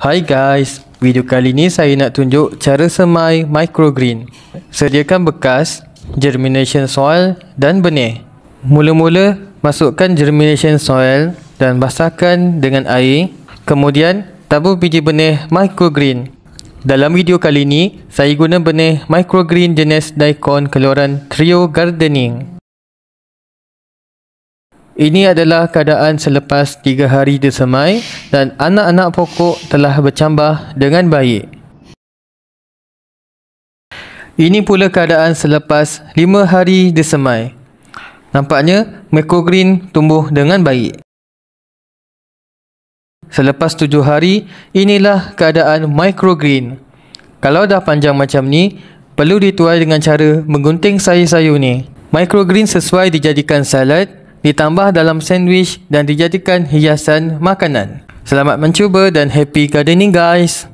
Hi guys, video kali ni saya nak tunjuk cara semai microgreen. Sediakan bekas, germination soil dan benih. Mula-mula masukkan germination soil dan basahkan dengan air. Kemudian tabur biji benih microgreen. Dalam video kali ni, saya guna benih microgreen jenis daikon keluaran Trio Gardening. Ini adalah keadaan selepas 3 hari disemai dan anak-anak pokok telah bercambah dengan baik. Ini pula keadaan selepas 5 hari disemai. Nampaknya microgreen tumbuh dengan baik. Selepas 7 hari, inilah keadaan microgreen. Kalau dah panjang macam ni, perlu dituai dengan cara menggunting sayur-sayur ni. Microgreen sesuai dijadikan salad ditambah dalam sandwich dan dijadikan hiasan makanan. Selamat mencuba dan happy gardening guys!